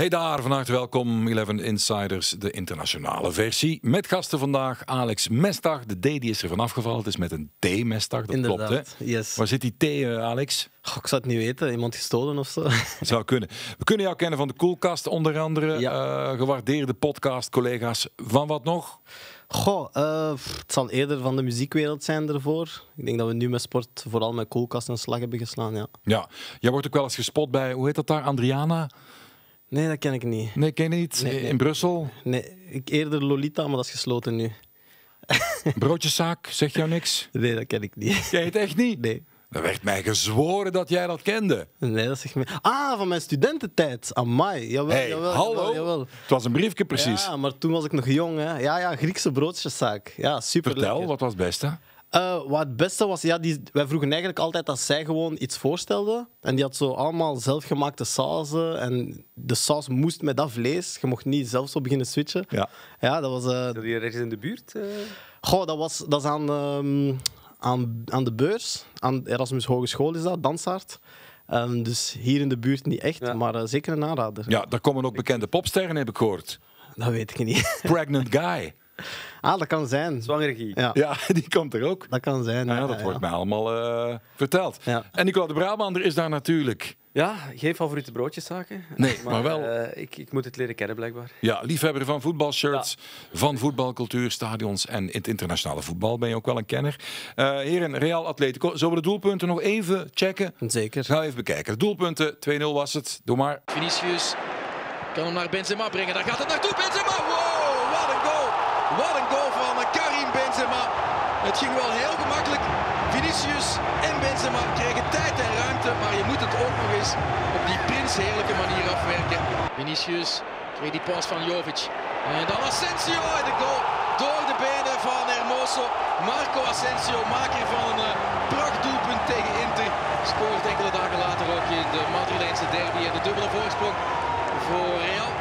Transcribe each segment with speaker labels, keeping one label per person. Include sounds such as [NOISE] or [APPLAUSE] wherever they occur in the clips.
Speaker 1: Hey daar, harte welkom 11 Insiders, de internationale versie. Met gasten vandaag Alex Mestag. De D die is er van afgevallen, het is met een D Mestag, dat Inderdaad, klopt hè? Yes. Waar zit die T, eh, Alex? ik zou het niet weten, iemand gestolen of zo. [LAUGHS] Zou kunnen. We kunnen jou kennen van de koelkast, onder andere, eh, gewaardeerde podcast-collega's. Van wat nog? Goh, eh, het zal eerder van de muziekwereld zijn ervoor. Ik denk dat we nu met sport
Speaker 2: vooral met koelkast een slag hebben geslaan, ja.
Speaker 1: Ja, jij wordt ook wel eens gespot bij, hoe heet dat daar, Adriana? Nee, dat ken ik niet. Nee, ken je niet? Nee, In Brussel?
Speaker 2: Nee, ik eerder Lolita, maar dat is gesloten nu. [LAUGHS] Broodjeszaak, zegt jou niks? Nee, dat ken ik niet.
Speaker 1: Ken [LAUGHS] je het echt niet? Nee. Er werd mij gezworen dat jij dat kende.
Speaker 2: Nee, dat zegt mij. Ah, van mijn studententijd. Amai. Jawel, hey, jawel, hallo.
Speaker 1: Het was een briefje precies.
Speaker 2: Ja, maar toen was ik nog jong. Hè. Ja, ja, Griekse broodjeszaak. Ja, super. Vertel, wat was het beste? Eh, wat het beste was, ja, die, wij vroegen eigenlijk altijd dat zij gewoon iets voorstelde. En die had zo allemaal zelfgemaakte sauzen. En de saus moest met dat vlees. Je mocht niet zelf zo beginnen switchen. Ja, ja dat was... Uh... die
Speaker 3: ergens in de buurt? Uh...
Speaker 2: Goh, dat, was, dat is aan, ehm, aan, aan de beurs. Aan Erasmus Hogeschool is dat, Dansaard. Um, ehm, dus hier in de buurt niet echt, maar zeker een aanrader. Ja,
Speaker 1: daar komen ook bekende popsterren, heb ik gehoord. Dat
Speaker 2: weet ik niet. [LAUGHS] Pregnant Guy. [LAUGHS] Ah,
Speaker 1: dat kan zijn. zwangere Ja. ja, [LAUGHS] die komt er ook. Dat kan zijn. Ah, ja, dat wordt mij allemaal eh, verteld. En Nicola de Brabander is daar natuurlijk. Ja, geen favoriete broodjeszaken. Nee, maar, wel. Eh, ik, ik, moet het leren kennen, blijkbaar. Ja, liefhebber van voetbalshirts, van voetbalcultuur, stadions en het internationale voetbal ben je ook wel een kenner. Uh, eh, heren, Real Atletico. Zullen we de doelpunten nog even checken? Zeker. Ga even bekijken. Doelpunten, 2-0 was het. Doe maar. Vinicius kan hem naar Benzema brengen. Daar gaat het naartoe, Benzema! Wow! Benzema. Het ging wel heel gemakkelijk. Vinicius en Benzema kregen tijd en ruimte, maar je moet het ook nog eens op die prinsheerlijke manier afwerken. Vinicius kreeg die pas van Jovic. En dan Asensio en de goal door de benen van Hermoso. Marco Asensio, maker van een eh, prachtdoelpunt tegen Inter. Scoort enkele dagen later ook in de Madrileense derby en de dubbele voorsprong voor Real.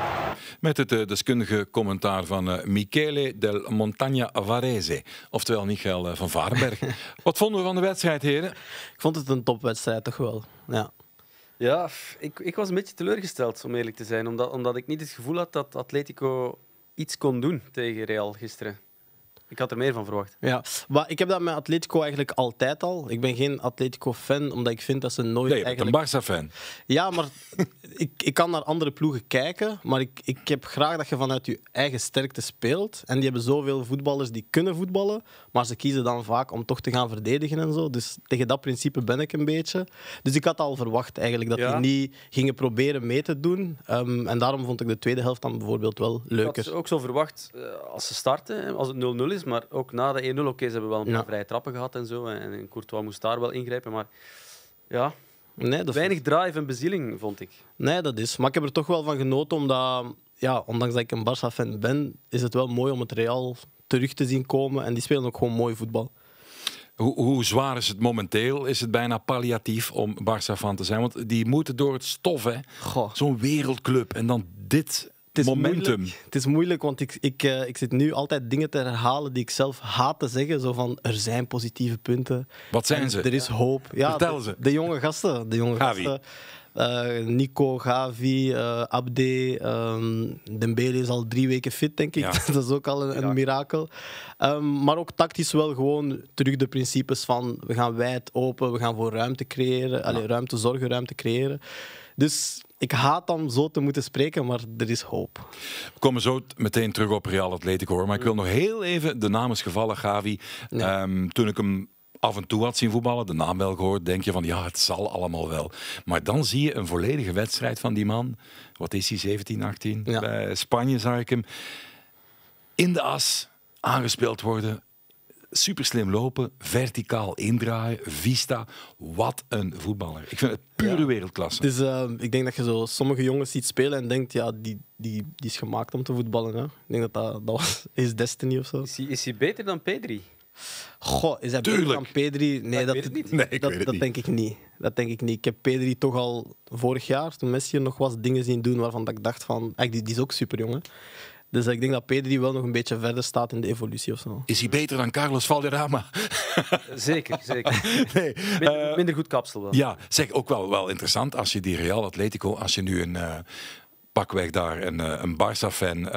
Speaker 1: Met het eh, deskundige commentaar van eh, Michele del Montagna Varese. Oftewel Michael eh, van Varenberg. [LAUGHS] Wat vonden we van de wedstrijd, heren? Ik vond het een topwedstrijd, toch wel. Ja.
Speaker 3: Ja, ik, ik was een beetje teleurgesteld, om eerlijk te zijn. Omdat, omdat ik niet het gevoel had dat Atletico iets kon doen tegen Real gisteren. Ik had er meer van verwacht.
Speaker 2: Ja, maar ik heb dat met Atletico eigenlijk altijd al. Ik ben geen Atletico-fan, omdat ik vind dat ze nooit. Nee, je bent een Barça-fan. Ja, maar [LAUGHS] ik, ik kan naar andere ploegen kijken. Maar ik, ik heb graag dat je vanuit je eigen sterkte speelt. En die hebben zoveel voetballers die kunnen voetballen. Maar ze kiezen dan vaak om toch te gaan verdedigen en zo. Dus tegen dat principe ben ik een beetje. Dus ik had al verwacht eigenlijk dat die niet gingen proberen mee te doen. Ehm, en daarom vond ik de tweede helft dan bijvoorbeeld wel leuker. Ik had
Speaker 3: ook zo verwacht eh, als ze starten, als het 0-0 is maar ook na de 1-0, oké, ze hebben wel een paar vrije trappen gehad en zo. En, Courtois moest daar wel ingrijpen. Maar ja, nee, weinig drive en bezieling, vond ik.
Speaker 2: Nee, dat is. Maar ik heb er toch wel van genoten, omdat... Ja, ondanks dat ik een Barça-fan ben, is het wel mooi om het Real terug te zien komen. En die spelen ook gewoon mooi voetbal.
Speaker 1: Hoe, hoe, zwaar is het momenteel? Is het bijna palliatief om Barça fan te zijn? Want die moeten door het stof, hè? Zo'n wereldclub. En dan dit is momentum. Moeilijk. Het is moeilijk, want ik, ik, eh, ik zit nu altijd
Speaker 2: dingen te herhalen die ik zelf haat te zeggen. Zo van, er zijn positieve punten. Wat zijn ze? Er is hoop. Ja, Vertel de, ze. De jonge gasten. De jonge gasten. Eh, Nico, Gavi, uh, Abde, um, Dembele is al drie weken fit, denk ik. Ja. [LAUGHS] dat is ook al een, een mirakel. Ehm, maar ook tactisch wel gewoon terug de principes van we gaan wijd open, we gaan voor ruimte creëren, ruimte zorgen, ruimte creëren. Dus ik haat dan
Speaker 1: zo te moeten spreken, maar er is hoop. We komen zo meteen terug op Real Atletico hoor. Maar ik wil nog heel even, de naam is gevallen, Gavi. Ehm, toen ik hem af en toe had zien voetballen, de naam wel gehoord, denk je van ja, het zal allemaal wel. Maar dan zie je een volledige wedstrijd van die man. Wat is hij, 17, 18? Bij Spanje zag ik hem. In de as, aangespeeld worden, super slim lopen, verticaal indraaien, vista. Wat een voetballer. Ik vind het pure wereldklasse.
Speaker 2: Dus, eh, ik denk dat je zo sommige jongens ziet spelen en denkt, ja, die, die, die is gemaakt om te voetballen. Hè. Ik denk dat dat, dat [LAUGHS] destiny of zo. Is hij, is hij beter dan Pedri? Goh, is hij beter dan Pedri? Nee, dat, dat, dat, denk ik niet. Dat denk ik niet. Ik heb Pedri toch al vorig jaar, toen Messi nog was, dingen zien doen waarvan ik dacht van... die, die is ook super jongen. Dus ik denk dat Pedri wel nog een beetje verder staat
Speaker 1: in de evolutie of zo. Is hij beter dan Carlos Valderrama? zeker, zeker. [LAUGHS] Nee, eh, minder, goed kapsel wel. Ja, zeg ook wel, wel interessant als je die Real Atletico, als je nu een. Eh, pakweg daar een, eh, een Barça-fan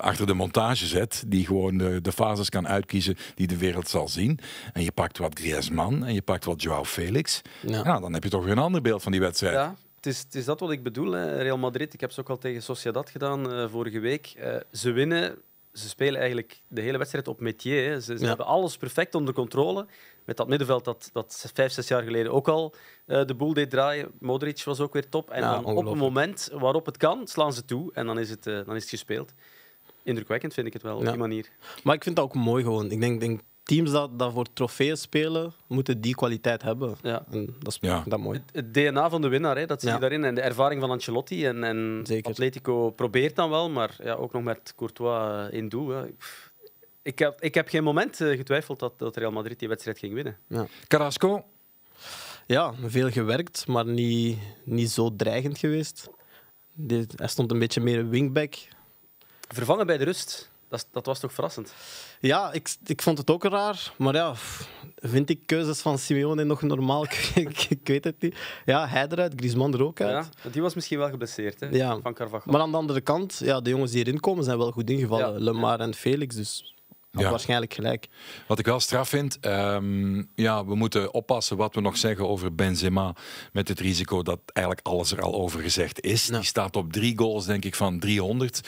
Speaker 1: achter de montage zet. Die gewoon de, de, fases kan uitkiezen die de wereld zal zien. En je pakt wat Griezmann en je pakt wat Joao Felix. Ja. Nou, dan heb je toch weer een ander beeld van die wedstrijd. Ja
Speaker 3: het is, is dat wat ik bedoel. Hè. Real Madrid, ik heb ze ook al tegen Sociedad gedaan eh, vorige week. Eh, ze winnen, ze spelen eigenlijk de hele wedstrijd op métier. Ze, hebben alles perfect onder controle. Met dat middenveld dat, dat vijf, zes jaar geleden ook al eh, de boel deed draaien. Modric was ook weer top. En dan op een moment waarop het kan, slaan ze toe en dan is het, dan is het gespeeld. Indrukwekkend vind ik het wel, op die manier.
Speaker 2: Maar ik vind dat ook mooi gewoon. Ik denk, denk teams dat, dat voor trofeeën spelen, moeten die kwaliteit hebben. Ja. dat is dat mooi.
Speaker 3: Het, DNA van de winnaar, hè, dat zie je daarin. En de ervaring van Ancelotti. En, en Zeker. Atletico probeert dan wel, maar ja, ook nog met Courtois eh, in doel. Ik heb, ik heb geen moment eh, getwijfeld dat, dat Real Madrid die wedstrijd ging winnen.
Speaker 1: Ja. Carrasco?
Speaker 2: Ja, veel gewerkt, maar niet, niet zo dreigend geweest. Hij stond een beetje meer wingback.
Speaker 3: Vervangen bij de rust. Dat, dat, was toch verrassend?
Speaker 2: Ja, ik, ik vond het ook raar. Maar ja, vind ik keuzes van Simeone nog normaal? [LAUGHS] ik, ik, weet het niet. Ja, hij eruit, Griezmann er ook uit.
Speaker 3: Ja, die was misschien wel geblesseerd hè, ja. van Carvajal.
Speaker 2: Maar aan de andere kant, ja, de jongens die erin komen zijn wel goed ingevallen. Lemar en Felix, dus
Speaker 1: ja. waarschijnlijk gelijk. Wat ik wel straf vind, ehm, ja, we moeten oppassen wat we nog zeggen over Benzema. Met het risico dat eigenlijk alles er al over gezegd is. Ja. Die staat op drie goals, denk ik, van 300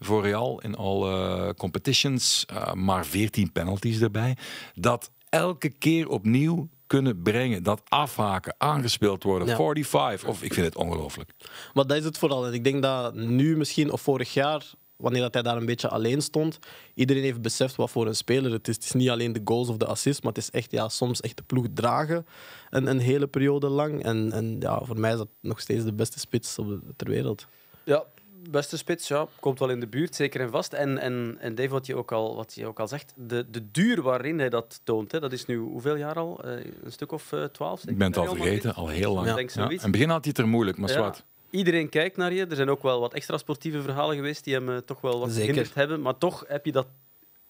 Speaker 1: voor Real in alle eh, competitions. Eh, maar 14 penalties erbij. Dat elke keer opnieuw kunnen brengen. Dat afhaken, aangespeeld worden, 45. Of ik vind het ongelooflijk.
Speaker 2: Maar dat is het vooral. En ik denk dat nu misschien of vorig jaar wanneer dat hij daar een beetje alleen stond. Iedereen heeft beseft wat voor een speler het is. Het is niet alleen de goals of de assists, maar het is echt ja, soms echt de ploeg dragen een, een hele periode lang. En, en ja, voor mij is dat nog steeds de beste spits ter wereld.
Speaker 3: Ja, beste spits, ja, komt wel in de buurt, zeker en vast. En, en, en Dave, wat je ook al, wat je ook al zegt, de, de duur waarin hij dat toont, hè, dat is nu hoeveel jaar al? Eh, een stuk of eh, twaalf? ik ben het al vergeten, al heel lang. Ja. In het begin had
Speaker 1: hij het er moeilijk, maar Zwart
Speaker 3: iedereen kijkt naar je. Er zijn ook wel wat extra sportieve verhalen geweest die hem eh, toch wel wat gehinderd hebben. Maar toch heb je dat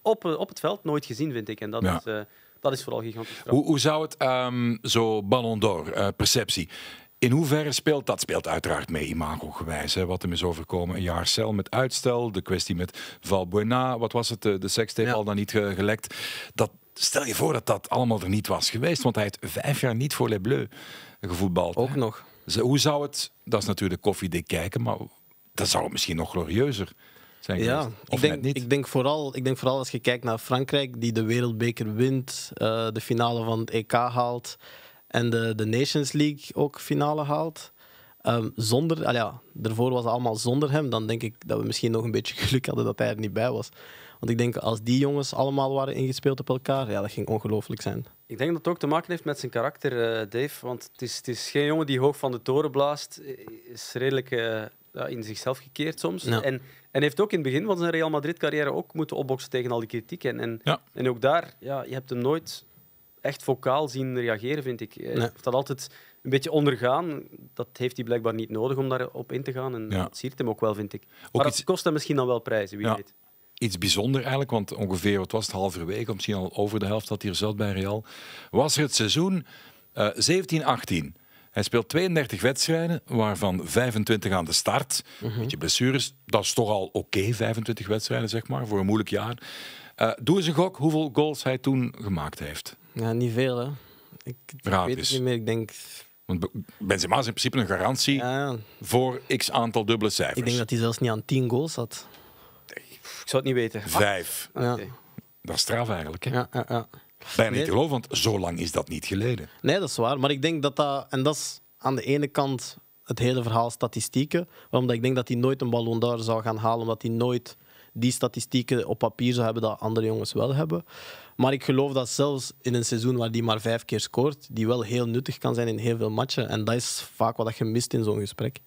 Speaker 3: op, eh, op het veld nooit gezien, vind ik. En dat is... Eh, dat is vooral gigantisch. Hoe,
Speaker 1: hoe, zou het ehm, zo Ballon d'Or, perceptie, in hoeverre speelt dat? Speelt uiteraard mee, imago-gewijs. wat hem is overkomen. Een jaar cel met uitstel. De kwestie met Valbuena. Wat was het? De sekstape al dan niet gelekt. Dat, stel je voor dat dat allemaal er niet was geweest. Want hij heeft vijf jaar niet voor Les Bleus gevoetbald. Ook nog. Hoe zou het, dat is natuurlijk koffiedik kijken, maar dat zou misschien nog glorieuzer zijn ja, geweest. ik denk, Ik denk, vooral, ik denk vooral als je
Speaker 2: kijkt naar Frankrijk, die de wereldbeker wint, eh, de finale van het EK haalt en de, de Nations League ook finale haalt. Ehm, zonder, al ja, daarvoor was het allemaal zonder hem. Dan denk ik dat we misschien nog een beetje [LAUGHS] geluk hadden dat hij er niet bij was. Want ik denk als die jongens allemaal waren ingespeeld op elkaar, ja, dat ging ongelooflijk zijn.
Speaker 3: Ik denk dat het ook te maken heeft met zijn karakter, eh, Dave. Want het is, het is geen jongen die hoog van de toren blaast. Eh, is redelijk eh, in zichzelf gekeerd soms. En, en heeft ook in het begin van zijn Real Madrid-carrière ook moeten opboksen tegen al die kritiek. En, en, en ook daar, ja, je hebt hem nooit echt vocaal zien reageren, vind ik. Hij heeft dat altijd een beetje ondergaan. Dat heeft hij blijkbaar niet nodig om daarop in te gaan. En dat ziet hem ook wel, vind ik. maar het kost hem misschien dan wel prijzen, wie weet
Speaker 1: iets bijzonder eigenlijk, want ongeveer, wat was het, halverwege, misschien al over de helft dat er zat bij Real, was er het seizoen uh, eh, 17-18. Hij speelt 32 wedstrijden, waarvan 25 aan de start. Een mhm. beetje blessures, dat is toch al oké, 25 wedstrijden zeg maar, voor een moeilijk jaar. Eh, doe eens een gok hoeveel goals hij toen gemaakt heeft. Ja, niet veel hè. Ik, weet niet meer, ik denk... Want Benzema is in principe een garantie voor x aantal dubbele cijfers. Ik
Speaker 2: denk dat hij zelfs niet aan 10 goals had. Ik zou
Speaker 1: het niet weten. Vijf.
Speaker 2: Dat is straf eigenlijk. Hè? Ja, ja, ja. Bijna niet geloven,
Speaker 1: want zo lang is dat niet geleden.
Speaker 2: Nee, dat is waar. Maar ik denk dat dat... En dat is aan de ene kant het hele verhaal statistieken. Omdat ik denk dat hij nooit een ballon daar zou gaan halen. Omdat hij nooit die statistieken op papier zou hebben dat andere jongens wel hebben. Maar ik geloof dat zelfs in een seizoen waar die maar vijf keer scoort, die wel heel nuttig kan zijn in heel veel matchen. En dat is vaak wat je mist in zo'n gesprek.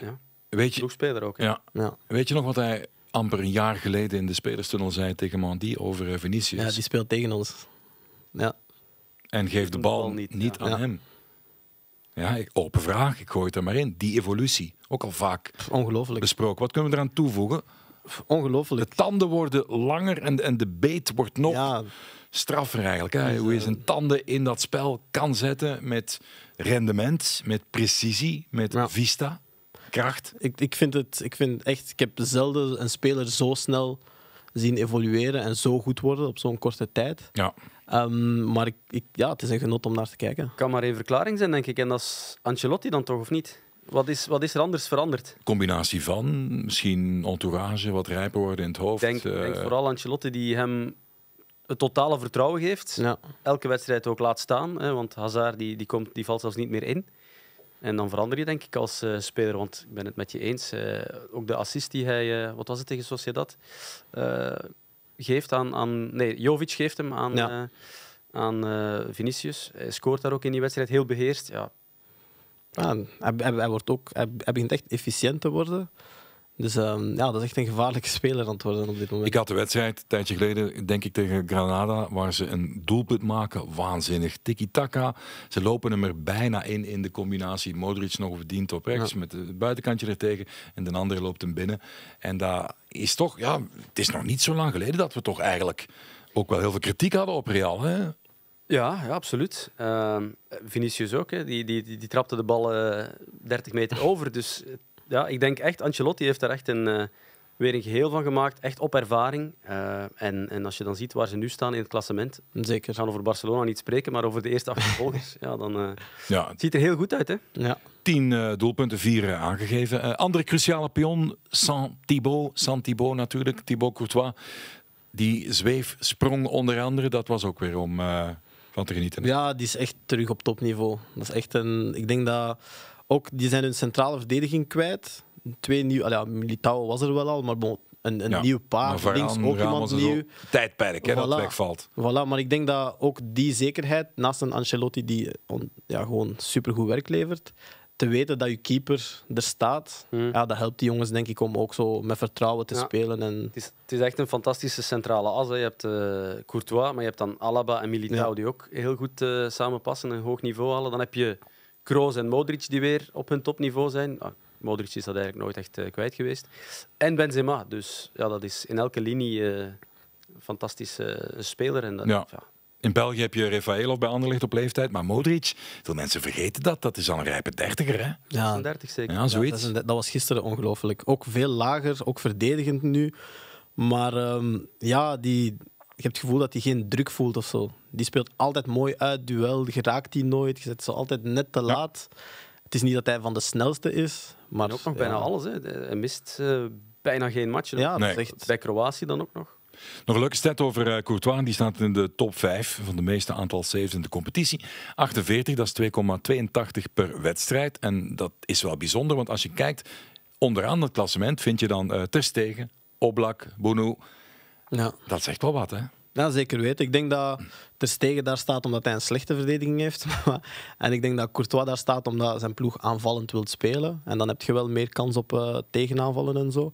Speaker 1: Ja. Weet je, ook. ja. Weet je nog wat hij amper een jaar geleden in de spelerstunnel zei tegen Mandy over eh, Vinicius. Ja, die speelt tegen ons. Ja. En geeft de bal, niet, aan hem. Ja, open vraag, ik gooi het er maar in. Die evolutie, ook al vaak Ongelooflijk. besproken. Wat kunnen we eraan toevoegen? Ongelofelijk. De tanden worden langer en, en de beet wordt nog ja. straffer eigenlijk. Hè? Hoe je zijn tanden in dat spel kan zetten met rendement, met precisie, met vista kracht. Ik, ik,
Speaker 2: vind het, ik vind echt, ik heb zelden een speler zo snel zien evolueren en zo goed worden op zo'n korte tijd. Ja. Ehm, maar ik, ik, ja, het is een genot om naar te kijken.
Speaker 3: Kan maar één verklaring zijn, denk ik. En dat is Ancelotti dan toch, of niet? Wat is, wat is er anders veranderd?
Speaker 1: Combinatie van, misschien entourage, wat rijper worden in het hoofd. Denk, eh, vooral Ancelotti die hem
Speaker 3: het totale vertrouwen geeft. Ja. Elke wedstrijd ook laat staan, hè, want Hazard die, die, komt, die valt zelfs niet meer in. En dan verander je denk ik als eh, speler, want ik ben het met je eens. Eh, ook de assist die hij, eh, wat was het tegen Sociedad, geeft aan, aan... Nee, Jovic geeft hem aan, aan Vinicius. Hij scoort daar ook in die wedstrijd, heel beheerst. Ja.
Speaker 2: ja hij, wordt ook, hij, hij begint echt efficiënt te worden. Dus ehm, ja, dat is echt een gevaarlijke speler aan het worden op dit moment. Ik
Speaker 1: had de wedstrijd een tijdje geleden, denk ik, tegen Granada, waar ze een doelpunt maken. Waanzinnig. Tiki-taka. Ze lopen hem er bijna in in de combinatie. Modric nog verdient op rechts met het buitenkantje ertegen. En de andere loopt hem binnen. En dat is toch, ja, het is nog niet zo lang geleden dat we toch eigenlijk ook wel heel veel kritiek hadden op Real. Hè? Ja, ja, absoluut. Ehm,
Speaker 3: Vinicius ook. Hè. Die, die, die, trapte de bal 30 eh, meter over. Dus ja, ik denk echt, Ancelotti heeft daar echt een, eh, weer een geheel van gemaakt. Echt op ervaring. Eh, en, en als je dan ziet waar ze nu staan in het klassement. Zeker. We gaan over Barcelona niet spreken, maar over de eerste achtervolgers, [LAUGHS] ja, dan eh,
Speaker 1: ja. Het ziet er heel goed uit. Hè? Ja. Tien doelpunten, vier aangegeven. andere cruciale pion, Saint-Thibault. Saint-Thibault natuurlijk, Thibaut Courtois. Die sprong onder andere, dat was ook weer om van te genieten. Ja, die is echt terug op topniveau.
Speaker 2: Dat is echt een... Ik denk dat ook, die zijn hun centrale verdediging kwijt. Twee nieuwe ja, Militao was er wel al, maar een, een nieuw paar, links ook iemand nieuw.
Speaker 1: Tijdperk, hè, dat wegvalt.
Speaker 2: Voilà, maar ik denk dat ook die zekerheid, naast een Ancelotti die eh, ja, gewoon supergoed werk levert, te weten dat je keeper er staat, hmm. ja, dat helpt die jongens denk ik om ook zo met vertrouwen te spelen. En... Het
Speaker 3: is, het, is, echt een fantastische centrale as. Je hebt eh, Courtois, maar je hebt dan Alaba en Militao die ook heel goed uh, samenpassen en hoog niveau halen. Dan heb je Kroos en Modric die weer op hun topniveau zijn. Ah, Modric is dat eigenlijk nooit echt eh, kwijt geweest. En Benzema. Dus ja, dat is in elke linie eh, eh, een
Speaker 1: fantastische speler. En dat, ja. In België heb je of bij anderlicht op leeftijd, maar Modric, veel mensen vergeten dat. Dat is al een rijpe dertiger, hè?
Speaker 2: Ja, 30 zeker. Ja, zoiets. dat, was gisteren ongelooflijk. Ook veel lager, ook verdedigend nu. Maar ehm, ja, die, je hebt het gevoel dat hij geen druk voelt of zo. Die speelt altijd mooi uit, duel, geraakt hij nooit, je zet ze altijd net te laat. Het is niet dat hij van de snelste is, maar... ook nog bijna alles,
Speaker 3: Hij mist eh, bijna geen match. Ja, nee. echt... Bij Kroatië dan ook nog.
Speaker 1: Nog een leuke stat over eh, Courtois. Die staat in de top 5 van de meeste aantal saves in de competitie. 48, dat is 2,82 per wedstrijd. En dat is wel bijzonder, want als je kijkt onderaan het klassement, vind je dan uh, Oblak, Bounou. Ja. Dat zegt wel wat, hè?
Speaker 2: Ja, zeker weten. Ik denk dat Ter Stegen daar staat omdat hij een slechte verdediging heeft. [LAUGHS] en ik denk dat Courtois daar staat omdat zijn ploeg aanvallend wil spelen. En dan heb je wel meer kans op eh,
Speaker 1: tegenaanvallen en zo.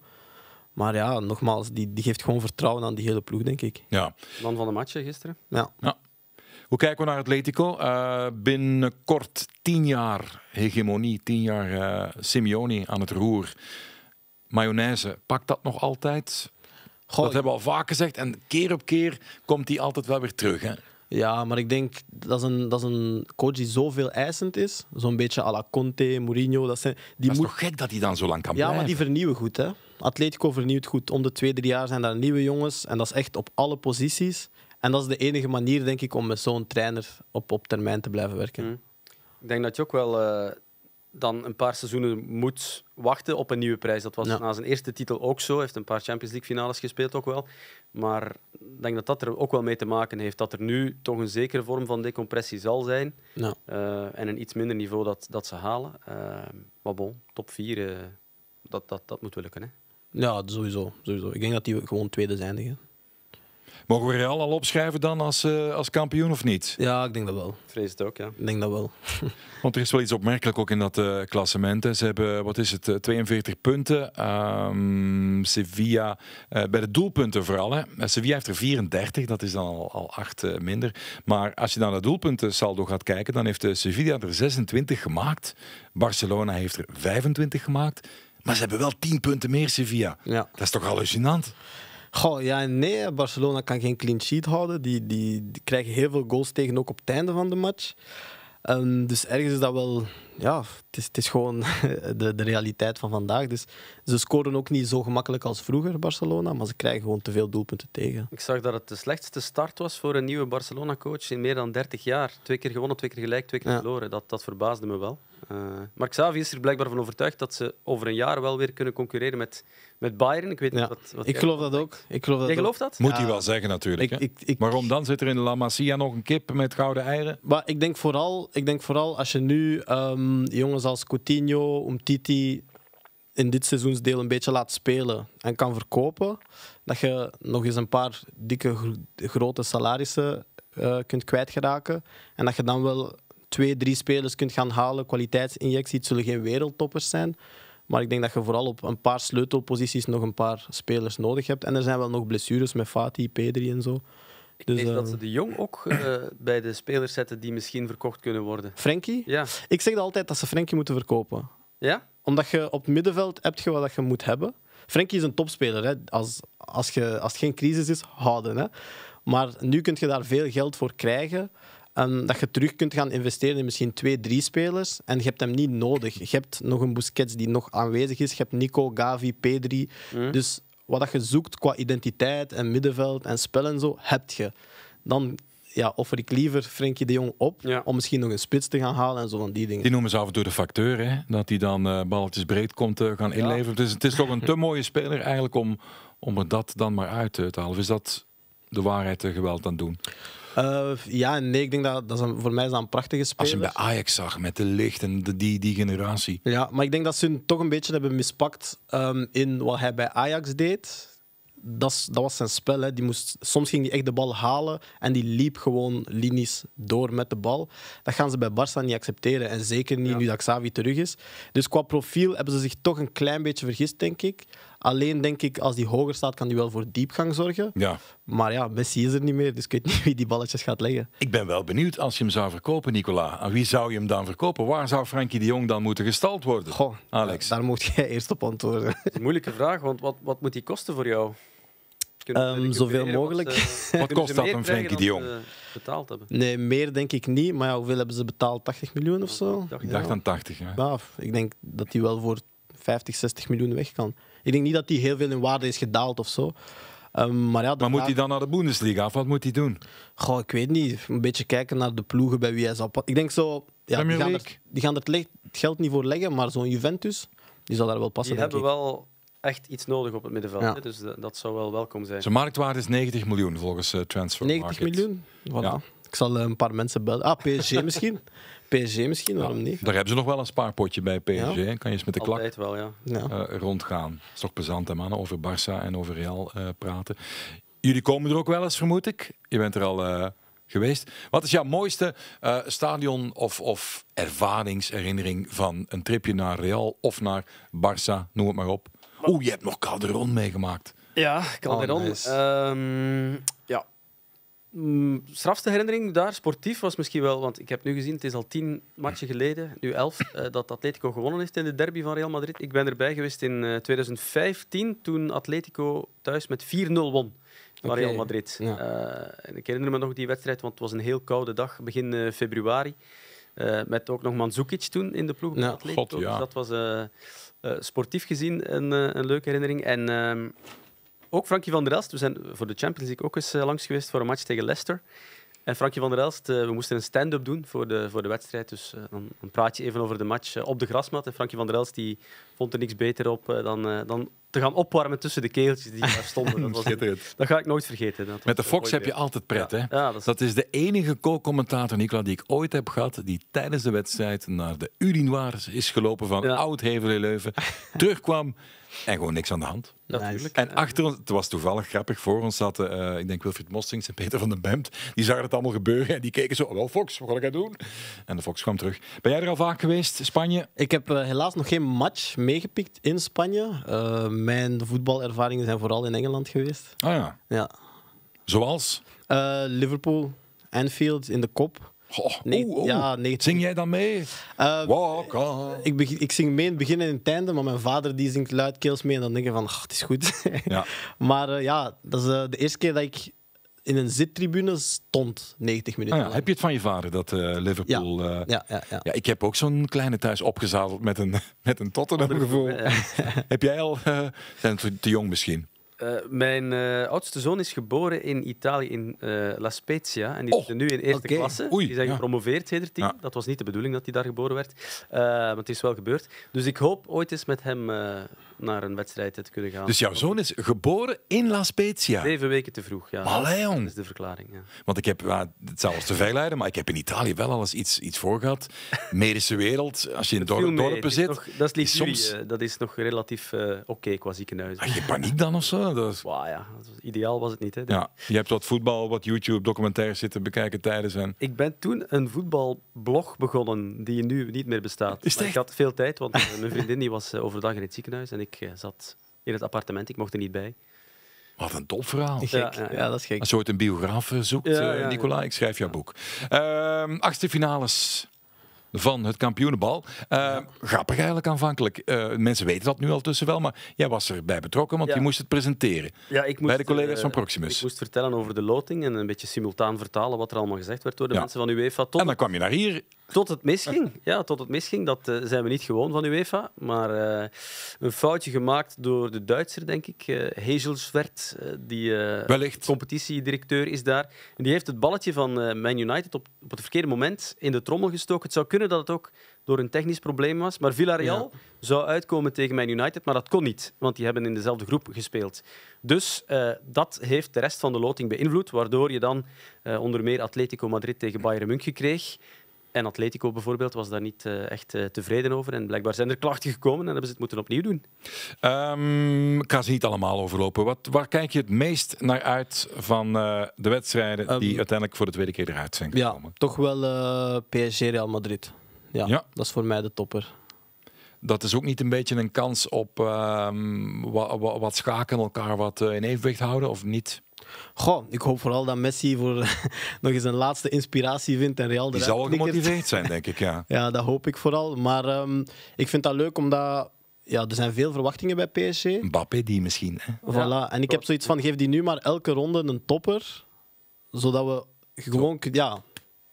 Speaker 2: Maar ja, nogmaals, die, die geeft gewoon vertrouwen aan die hele ploeg, denk ik.
Speaker 1: Ja. van de match gisteren. Ja. ja. Hoe kijken we naar Atletico? Uh, binnenkort tien jaar hegemonie, tien jaar uh, Simeone aan het roer. Mayonaise, pakt dat nog altijd? dat hebben we al vaak gezegd. En keer op keer komt hij altijd wel weer terug. Hè? Ja, maar ik denk dat is een, dat is een coach die zoveel
Speaker 2: eisend is. Zo'n beetje à la Conte, Mourinho. Dat, zijn, die is moet... toch gek dat hij dan zo lang kan blijven? Ja, maar die vernieuwen goed. Hè? Atletico vernieuwt goed. Om de twee, drie jaar zijn daar nieuwe jongens. En dat is echt op alle posities. En dat is de enige manier, denk ik, om met zo'n trainer op, op termijn te blijven werken.
Speaker 3: Mm. Ik denk dat je ook wel... Eh, dan een paar seizoenen moet wachten op een nieuwe prijs. Dat was na zijn eerste titel ook zo. Hij heeft een paar Champions League finales gespeeld ook wel. Maar ik denk dat dat er ook wel mee te maken heeft. Dat er nu toch een zekere vorm van decompressie zal zijn. Ja. Eh, en een iets minder niveau dat, dat ze halen. Uh, maar bon, top 4, eh, dat, dat, dat moet lukken. Hè?
Speaker 2: Ja, sowieso, sowieso. Ik denk dat die gewoon tweede zijn. Mogen
Speaker 1: we Real al opschrijven dan als, eh, als kampioen of niet? Ja, ik denk dat wel. Vrees het ook, ja. Ik denk dat wel. [LAUGHS] Want er is wel iets opmerkelijk ook in dat eh, klassement. Hè. Ze hebben, wat is het, 42 eh, punten. Um, Sevilla, bij de doelpunten vooral. Hè. Sevilla heeft er 34, dat is dan al, al acht minder. Maar als je dan naar de doelpunten saldo gaat kijken, dan heeft Sevilla er 26 gemaakt. Barcelona heeft er 25 gemaakt. Maar ze hebben wel 10 punten meer, Sevilla. Ja. Dat is toch hallucinant? Goh, ja en nee. Barcelona kan geen
Speaker 2: clean sheet houden. Die, die, die krijgen heel veel goals tegen, ook op het einde van de match. Ehm, dus ergens is dat wel... Ja, het is, het is gewoon [LAUGHS] de, de realiteit van vandaag. Dus ze scoren ook niet zo gemakkelijk als vroeger, Barcelona. Maar ze krijgen gewoon te veel doelpunten tegen.
Speaker 3: Ik zag dat het de slechtste start was voor een nieuwe Barcelona-coach in meer dan 30 jaar. Twee keer gewonnen, twee keer gelijk, twee keer verloren. Dat, dat verbaasde me wel. Uh, maar Xavi is er blijkbaar van overtuigd dat ze over een jaar wel weer kunnen concurreren met met Bayern. Ik weet niet wat, wat, Ik geloof dat ook. Ik geloof dat gelooft dat? Moet hij wel
Speaker 1: zeggen natuurlijk. Ik, maar om dan zit er in de La Masia nog een kip met gouden eieren? Maar ik denk vooral, ik denk vooral
Speaker 2: als je nu ehm, jongens als Coutinho, Titi in dit seizoensdeel een beetje laat spelen en kan verkopen, dat je nog eens een paar dikke grote salarissen eh, kunt kwijtgeraken. En dat je dan wel twee, drie spelers kunt gaan halen, kwaliteitsinjectie. Het zullen geen wereldtoppers zijn. Maar ik denk dat je vooral op een paar sleutelposities nog een paar spelers nodig hebt. En er zijn wel nog blessures met Fati, Pedri en zo. Ik denk dus, dat ehm, ze de
Speaker 3: Jong ook eh, bij de spelers zetten die misschien verkocht kunnen worden. Frenkie? Ja.
Speaker 2: Ik zeg altijd dat ze Frenkie moeten verkopen. Ja? Omdat je op het middenveld hebt wat je moet hebben. Frenkie is een topspeler. Hè. Als, als, je, als geen crisis is, houden. Hè. Maar nu kun je daar veel geld voor krijgen dat je terug kunt gaan investeren in misschien twee, drie spelers. En je hebt hem niet nodig. Je hebt nog een Busquets die nog aanwezig is. Je hebt Nico, Gavi, Pedri. Mm. Dus wat dat je zoekt qua identiteit en middenveld en spel en zo, heb je. Dan ja, offer ik liever Frenkie de Jong op om misschien nog een spits te gaan halen en zo van die dingen. Die
Speaker 1: noemen ze af en toe de facteur, dat hij dan uh, balletjes breed komt uh, gaan inleveren. Dus het is toch een te [LAUGHS] mooie speler eigenlijk om, om er dat dan maar uit eh, te halen. Of is dat de waarheid geweld aan doen?
Speaker 2: Eh, ja nee, ik denk dat, dat voor mij is een prachtige speler. Als je
Speaker 1: hem bij Ajax zag met de licht en die, die generatie. Ja, maar ik denk dat ze hem toch een beetje hebben mispakt
Speaker 2: ehm, in wat hij bij Ajax deed. Dat, dat was zijn spel. Hè. Die moest, soms ging hij echt de bal halen en die liep gewoon linies door met de bal. Dat gaan ze bij Barça niet accepteren. En zeker niet nu dat Xavi terug is. Dus qua profiel hebben ze zich toch een klein beetje vergist, denk ik. Alleen denk ik, als die hoger staat, kan die wel voor diepgang zorgen. Ja. Maar ja, Messi is
Speaker 1: er niet meer, dus ik weet niet wie die balletjes gaat leggen. Ik ben wel benieuwd als je hem zou verkopen, Nicola. Aan wie zou je hem dan verkopen? Waar zou Frankie de Jong dan moeten gestald worden? Goh, Alex. Daar moet jij eerst op antwoorden. moeilijke vraag, want wat, wat moet die kosten voor jou? Um, zoveel mogelijk. Eh, [LAUGHS]
Speaker 2: wat, kost dat een Frankie de Jong? Eh, betaald hebben. Nee, meer denk ik niet. Maar ja, hoeveel hebben ze betaald? 80 miljoen of zo? Ik dacht aan
Speaker 1: 80.
Speaker 3: ja.
Speaker 2: Ja, ik denk dat hij wel voor 50, 60 miljoen weg kan. Ik denk niet dat hij heel veel in waarde is gedaald of zo. Ehm, maar, ja, maar moet hij dan
Speaker 1: naar de Bundesliga
Speaker 2: of wat moet hij doen? Goh, ik weet niet. Een beetje kijken naar de ploegen bij wie hij zal Ik denk zo, ja, die, gaan er, die gaan er het, geld niet voor leggen, maar zo'n Juventus die zal daar wel passen. Die hebben wel
Speaker 3: echt iets nodig op het middenveld. Dus dat, zou wel welkom zijn. Zijn
Speaker 1: marktwaarde is 90 miljoen volgens uh, Transfer 90 miljoen? Ja. Ik zal eh, een paar mensen bellen. Ah, PSG misschien. [LAUGHS] PSG
Speaker 3: misschien, waarom niet? Daar
Speaker 1: hebben ze nog wel een spaarpotje bij PSG. Kan je eens met de Altijd klak wel, ja. Eh, rondgaan. Dat is toch plezant, hè, mannen, over Barça en over Real eh, praten. Jullie komen er ook wel eens, vermoed ik. Je bent er al eh, geweest. Wat is jouw mooiste stadion- of, of ervaringsherinnering van een tripje naar Real of naar Barça? Noem het maar op. Oeh, je hebt nog Calderon meegemaakt.
Speaker 3: Ja, Calderon. Oh, nice. Ehm, ja, Mm, strafste herinnering daar, sportief, was misschien wel... Want ik heb nu gezien, het is al tien matchen geleden, nu elf, eh, dat Atletico gewonnen heeft in de derby van Real Madrid. Ik ben erbij geweest in 2015, eh, toen Atletico thuis met 4-0 won. Van Real Madrid. Eh, en ik herinner me nog die wedstrijd, want het was een heel koude dag, begin februari. met ook nog Mandzukic toen in de ploeg. van Atletico. God, Dus dat was sportief gezien een, een leuke herinnering. En ehm, ook Frankie van der Elst. We zijn voor de Champions League ook eens eh, langs geweest voor een match tegen Leicester. En Frankie van der Elst, eh, we moesten een stand-up doen voor de, voor de wedstrijd. Dus eh, dan, dan praat je even over de match op de grasmat. En Frankie van der Elst die vond er niks beter op dan, dan te gaan opwarmen tussen de keeltjes die daar stonden. Dat, [LAUGHS] was dat ga ik nooit vergeten. Dat Met de Fox heb je altijd pret. Hè? Ja,
Speaker 1: dat, is... de enige co-commentator, Nicola, die ik ooit heb gehad, die tijdens de wedstrijd naar de urinoirs is gelopen van Oud-Hevelen-Leuven, [LAUGHS] terugkwam en gewoon niks aan de hand. Natuurlijk. En achter ons, het was toevallig grappig, voor ons zaten, eh, ik denk Wilfried Mostings en Peter van den Bemt, die zagen het allemaal gebeuren en die keken zo, wel Fox, wat ga ik doen? En de Fox kwam terug. Ben jij er al vaak geweest, Spanje? Ik heb eh, helaas nog geen match meegepikt in Spanje. Eh,
Speaker 2: mijn voetbalervaringen zijn vooral in Engeland geweest. Ah ja. ja. Zoals? Eh, Liverpool, Anfield in de kop. Oh, nee, oh. Ja, nee. Zing jij dan mee? Uh, Ik, begin, ik zing mee in het begin en in het einde, maar mijn vader die zingt luidkeels mee
Speaker 1: en dan denk ik van, het is goed.
Speaker 2: Ja. [LAUGHS] maar eh, ja, dat is de eerste keer dat ik in een
Speaker 1: zittribune stond 90 minuten. Ah heb je het van je vader, dat eh, Liverpool? Ja. Eh, ja, ja. Ja, ja, ik heb ook zo'n kleine thuis opgezadeld met een, [LAUGHS] met een Tottenham gevoel. [LAUGHS] heb jij al... Eh, zijn te, te jong misschien?
Speaker 3: mijn oudste zoon is geboren in Italië, in La Spezia. En die oh, nu in eerste klasse. die zijn gepromoveerd sedertien. Ja. Dat was niet de bedoeling dat hij daar geboren werd. maar het is wel gebeurd. Dus ik hoop ooit eens met hem naar een wedstrijd te kunnen gaan. Dus jouw
Speaker 1: zoon is geboren in La Spezia?
Speaker 3: Zeven weken te vroeg, ja. Dat
Speaker 1: is de verklaring, ja. Want ik heb, het zou ons te verleiden maar ik heb in Italië wel al eens iets, iets voor gehad. Medische wereld, als je in dorp, dorpen zit...
Speaker 3: dat, is, is soms... Eh, dat is nog relatief eh, oké qua ziekenhuis. Had ah, je paniek dan of zo? Dat is... Ideaal was het niet, hè. Ja.
Speaker 1: Je hebt wat voetbal,
Speaker 3: wat YouTube-documentaires zitten bekijken tijdens en... Ik ben toen een voetbalblog begonnen die nu niet meer bestaat. Ik had veel tijd, want mijn [LAUGHS] vriendin die was eh, overdag in het ziekenhuis en ik ik eh, zat in het appartement, ik mocht er niet bij. Wat een tof verhaal. Ja, dat is gek. Als je
Speaker 1: ooit een biograaf zoekt, eh, ja, Nicola, ik schrijf jouw boek. Uh, achtste finales van het kampioenenbal. Eh, grappig eigenlijk aanvankelijk. Uh, mensen weten dat nu al tussen wel, maar jij was erbij betrokken, want ja. je moest het presenteren ja, ik moest, bij de eh, collega's van Proximus. Ik
Speaker 3: moest vertellen over de loting en een beetje simultaan vertalen wat er allemaal gezegd werd door de mensen van UEFA. Tot en dan kwam je naar hier. Tot het misging. Ja, tot het misging. Dat zijn we niet gewoon van UEFA. Maar een foutje gemaakt door de Duitser, denk ik. Hezelswert, die competitiedirecteur is daar. En die heeft het balletje van Man United op, op het verkeerde moment in de trommel gestoken. Het zou kunnen dat het ook door een technisch probleem was. Maar Villarreal zou uitkomen tegen mijn United, maar dat kon niet, want die hebben in dezelfde groep gespeeld. Dus eh, dat heeft de rest van de loting beïnvloed, waardoor je dan eh, onder meer Atletico Madrid tegen Bayern München kreeg. En Atletico bijvoorbeeld was
Speaker 1: daar niet eh, echt eh, tevreden over. En blijkbaar zijn er klachten gekomen en hebben ze het moeten opnieuw doen. Um, ik ga ze niet allemaal overlopen. Wat, waar kijk je het meest naar uit van eh, de wedstrijden die ehm, uiteindelijk voor de tweede keer eruit zijn
Speaker 2: gekomen? Ja, toch wel PSG Real Madrid.
Speaker 1: Ja, dat is voor mij de topper. Dat is ook niet een beetje een kans op wat, ehm, wat, wat schaken elkaar wat in evenwicht houden of niet? Goh, ik hoop vooral dat
Speaker 2: Messi voor [LAUGHS] nog eens een laatste inspiratie vindt en Real Die zal wel gemotiveerd
Speaker 1: zijn, [LAUGHS] denk ik, ja.
Speaker 2: ja, dat hoop ik vooral. Maar ehm, ik vind dat leuk omdat ja, er zijn veel verwachtingen bij PSG.
Speaker 1: Mbappé die misschien, hè.
Speaker 2: Voilà, en ik heb zoiets van, geef die nu maar elke ronde een topper, zodat we gewoon... Ja,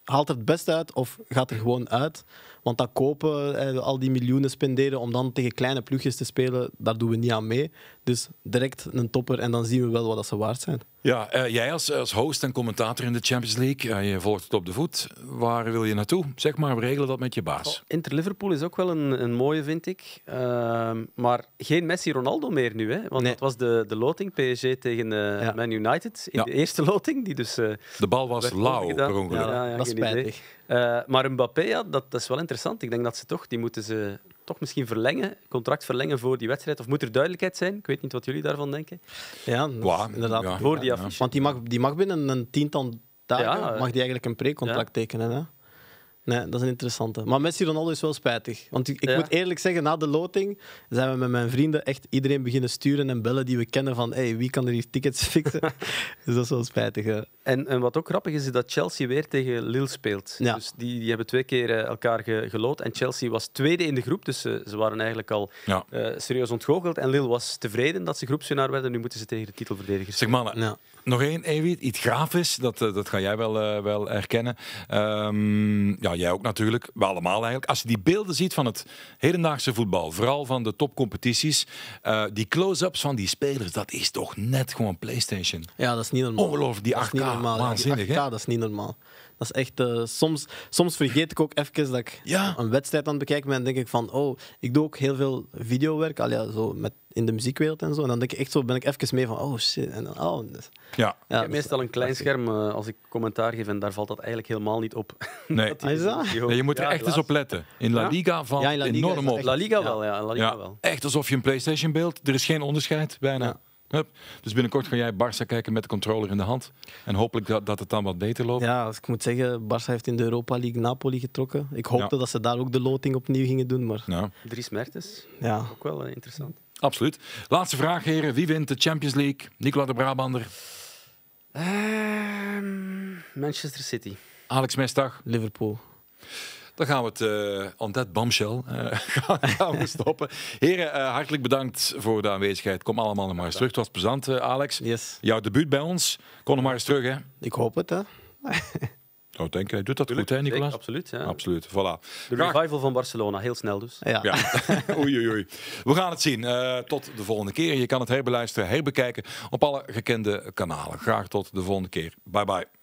Speaker 2: haalt het best uit of gaat er gewoon uit. Want dat kopen, eh, al die miljoenen spenderen om dan tegen kleine ploegjes te spelen, daar doen we niet aan mee. Dus direct een topper en dan zien we wel wat dat ze waard zijn.
Speaker 1: Ja, eh, jij als, als host en commentator in de Champions League, eh, je volgt het op de voet. Waar wil je naartoe? Zeg maar, we regelen dat met je baas. Oh,
Speaker 3: Inter Liverpool is ook wel een, een mooie, vind ik. Ehm, maar geen Messi-Ronaldo meer nu. Hè? Want nee. dat was de, de loting PSG tegen eh, Man United. In de eerste loting. Die dus, de bal was lauw, per ongeluk. dat is spijtig. maar Mbappé, ja, dat, dat, is wel interessant. Ik denk dat ze toch, die moeten ze toch misschien verlengen, contract verlengen voor die wedstrijd? Of moet er duidelijkheid zijn? Ik weet niet wat jullie daarvan denken.
Speaker 2: Ja, inderdaad. voor die affiche. Want die mag, die mag binnen een tiental dagen mag die eigenlijk een pre-contract tekenen. Hè? Nee, dat is een interessante. Maar Messi Ronaldo is wel spijtig. Want ik, moet eerlijk zeggen, na de loting zijn we met mijn vrienden echt iedereen beginnen sturen en bellen die we kennen van hey, wie kan er hier tickets [LAUGHS] fixen? [LAUGHS] dus dat is wel spijtig. Hè. En,
Speaker 3: en wat ook grappig is, is dat Chelsea weer tegen Lille speelt. Ja. Dus die, die hebben twee keer eh, elkaar geloot En Chelsea was tweede in de groep, dus eh, ze, waren eigenlijk al eh, serieus ontgoocheld. En Lille was tevreden dat ze groepswinnaar werden. Nu moeten ze tegen de titelverdedigers.
Speaker 1: Zeg ja. Nog één, Ewi, iets grafisch, dat, eh, dat ga jij wel, eh, wel herkennen. Ehm, ja, jij ook natuurlijk, we allemaal eigenlijk. Als je die beelden ziet van het hedendaagse voetbal, vooral van de topcompetities, eh, die close-ups van die spelers, dat is toch net gewoon PlayStation.
Speaker 2: Ja, dat is niet normaal. Ongelooflijk, die 8K, waanzinnig. dat is niet normaal. Dat is echt, eh, soms, soms vergeet ik ook even dat ik een wedstrijd aan het bekijken ben en denk ik van, oh, ik doe ook heel veel videowerk, al zo met, in de muziekwereld en zo. En dan denk ik echt zo, ben ik even mee van, oh shit. En dan,
Speaker 3: oh, ja. ja dus meestal een klein scherm eh, als ik commentaar geef en daar valt dat eigenlijk helemaal niet op. [LAUGHS] Nee, is dat? je moet er echt eens op letten. In La Liga van enorm op. La Liga wel, ja. La Liga wel.
Speaker 1: Echt alsof je een Playstation beeld, er is geen onderscheid bijna. Dus binnenkort ga jij Barça kijken met de controller in de hand. En hopelijk dat, dat het dan wat beter loopt. Ja, ik
Speaker 2: moet zeggen, Barça heeft in de Europa League Napoli getrokken. Ik hoopte dat ze daar ook de loting opnieuw gingen doen. Maar... Ja.
Speaker 1: Drie ja. ook wel eh, interessant. Absoluut. Laatste vraag, heren. Wie wint de Champions League? Nicola de Brabander? Ehm, Manchester City. Alex Mestag? Liverpool. Dan gaan we het uh, on that bombshell eh, [LAUGHS] gaan, we stoppen. Heren, eh, hartelijk bedankt voor de aanwezigheid. Kom allemaal nog maar eens terug. Het was plezant, Alex. Yes. Jouw debuut bij ons. Kom nog maar eens terug, hè. Ik hoop het, hè. Nou, [LAUGHS] oh, denk hij doet dat goed, hè, Nicolas? absoluut, ja. Absoluut, voilà. De revival van Barcelona, heel snel dus. Ja. [LAUGHS] oei, oei, We gaan het zien. tot de volgende keer. Je kan het herbeluisteren, herbekijken op alle gekende kanalen. Graag tot de volgende keer. Bye, bye.